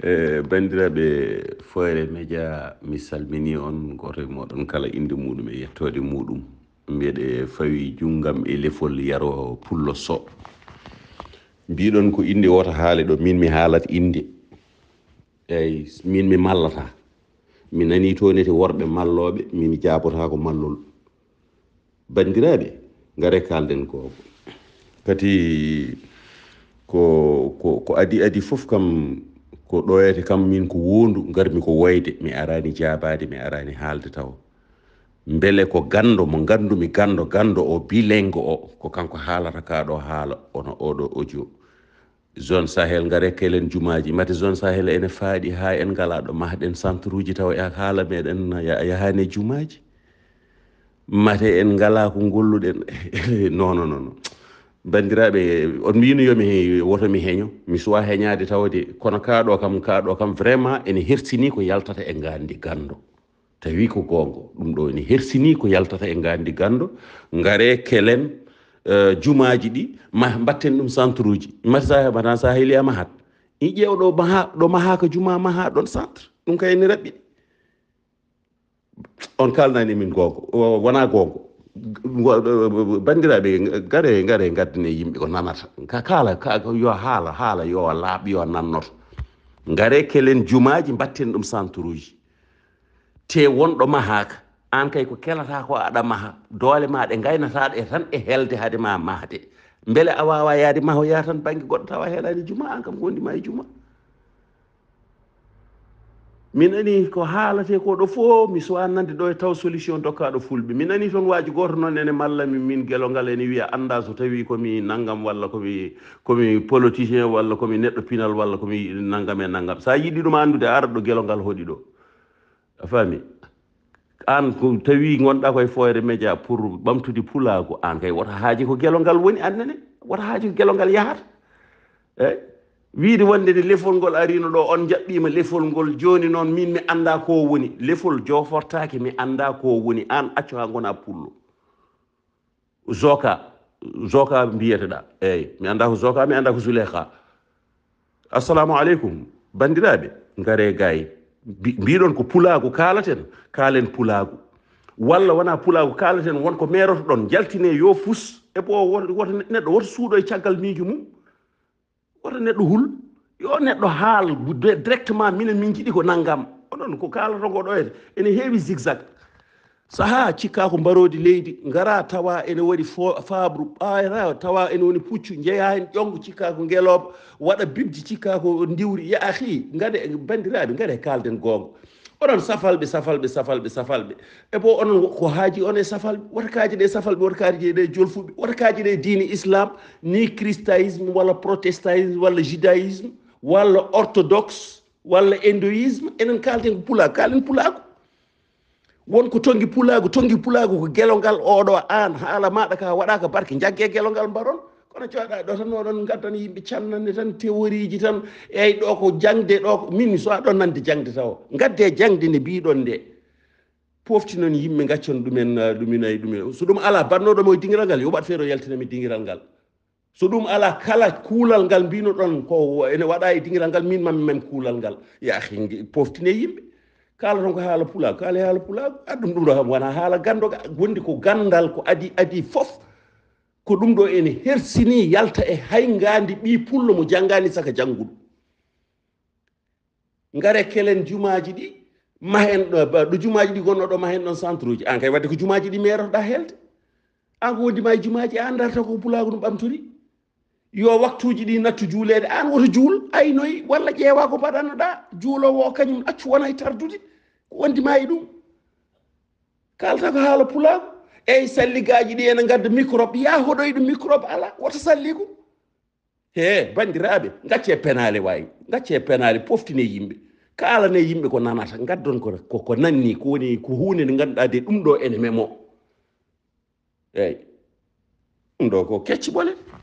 E, banndiraaɓe foyre média mi salmini on goto e moɗon kala innde muɗum e yettoode muɗum mbiyeɗe fawi junngam e lefol yaroo pullo so mbiɗon ko innde wota haali ɗo min mi haalata innde eyi min mi mallata mi nani tonite worɓe mallooɓe min jaabota ko mallol banndiraaɓe ngare kaalden koko kadi ko ko adi adi fof kam ko ɗoyata kam min ko wondu garmi ko woyde mi arani jabade mi arani haalde taw beele ko gando mo gandumi gando gando o bilengo o ko kanko haalata ka ɗo haala ono oɗo audio zone sahel gare kelen jumaji mate zone sahel ene faaɗi ha en ngala ɗo mahɗen centre uji taw e haala meɗen yahani jumaji mate en ngala ko golluɗen non non non bandiraɓe on mi yino yomi woto mi heeño mi suwa heeñade tawde kono kaɗo kam kaɗo kam vraiment ene hersini ko yaltata e gandi gando tawi ko gongo ɗum ɗo ene hersini ko yaltata e gandi gando gare kelen uh, e, jumaji ɗi ma mbatten ɗum centre uji mbatta mata sa heeli a mahat i ƴewɗo maha ɗo mahaka juma maha ɗon centre ɗum kayne raɓɓiɗi on kalnani min gongo wona gongo Eh, eh, bandiraɓe gare gare gaddine yimɓe ko nanata kala yo haala haala yo laaɓ yo nannoto gare kelen jumaji mbatten ɗum centre uji te wonɗo mahaka an kay ko kelata ko aɗa maha doole ma ɗe gaynataɗe e tan e helde haade ma mahde beele a wawa yaade mahoya tan banggue goɗɗo tawa heɗani juma an kam gondima e juma min ani ko haalate ko ɗo fof mi suwannande ɗo e taw solution dokkaɗo fulɓe min ani toon waaji goto noon ene mallami min min gelo ngal ene wiya annda so tawi komi nangam walla komi komi politicien walla komi neɗɗo pinal walla komi nangam e nangam sa a yiɗi ɗum anndude ara ɗo gelo ngal hoɗi ɗo a faami an ko tawi gonɗa koye foyre média pour ɓamtude pulago an kay wota haaji ko gelo ngal woni annene wota haaji ko gelo ngal yahata eyi eh? wiide wonde nde lefol ngol arino ɗo on jaɓɓima lefol ngol joni noon min mi anda ko woni lefol jofortake mi anda ko woni an acco ha gona pullo zoka zoka mbiyeteɗa eyyi mi anda ko zoka mi anda ko zuleha assalamu aleykum bandiraɓe gaare gay mbiɗon ko pulago kalaten kalen pulago walla wona pulago kalaten wonko merotoɗon jaltine yo pus e bo woto neɗɗo woto suuɗo e caggal miijo mum woto neɗɗo hul yo neɗɗo haal directement minen min jiɗi ko nangam onon ko kalatogo ɗo hede ene heewi zigzag saha cikkako mbarodi leydi gara tawa ene waɗi fabru ɓayata tawa ene woni puccu jeeya hen ƴonko cikkako gueeloba waɗa bibji cikkako diwri yaahi gade bandiraɓe gaɗe kalden gonga onon safalɓe safalɓe safalɓe safalɓe e bo onon ko haaji on e safalɓe watakaji ɗe e safalɓe watakaji ɗe e jolfuɓe watakaji ɗe e diine islam ni christaisme walla protestanisme walla judaïsme walla orthodoxe walla indoïsme enen kalten ko pulaago kalen pulaago wonko tongi pulaago tongi pulaago ko gelo ngal oɗo an haala maɗa ka waɗaka barke jaggue gelo ngal mbaron ono coyɗa ɗo tan oɗon gartan yimɓe cannande tan théorieji tan eyyi ɗo ko jangde ɗo min mi soa ɗon nande jangde taw gadde e jangde nde mbiɗon nde poftinon yimɓe gaccon ɗumen ah, ɗumina ɗumen so ɗum ala bannoɗomo e dingiral ngal yoɓat feere o yaltinami e dingiral ngal so ɗum ala kala kuulal ngal mbinoɗon ko ene waɗa e dingiral ngal min mami mami kuulal ngal yahi poftine yimɓe kala ton ko haala pulaago kala e haala pulaago addum ɗum ɗo kam wona haala gandoga wondi ko gandal ko adi adi foof ko ɗum ɗo ene hersini yalta e hayngandi ɓi pullo mo janngani saka janngudo ngare kelen jumaji ɗi ma hen ɗo ɗo jumaji ɗi gonnoɗo ma hen ɗon centre uji an ah, kay wadde ko jumaji ɗi merotoɗa helde an ah, ko wondima e jumaji andata ko bulago ɗum ɓamtori yo waktuji ɗi nattu juulede an woto juul aynoyi walla ƴeewa ko mbaɗannoɗa juulowo o kañum accu wona e tardude ko wondima e ɗum kalata ko haala pulago eyi salligaji ɗi ene gadda microbe ya hoɗoyɗo microbe ala wata salligu he bandiraɓe gacce penale wawi gacce penale poftine yimɓe kalane yimɓe ko nanata gaddon koko nanni kowoni ko hunde nde ganduɗa de ɗum ɗo ene memo eyi ɗum ɗo ko kecci ɓole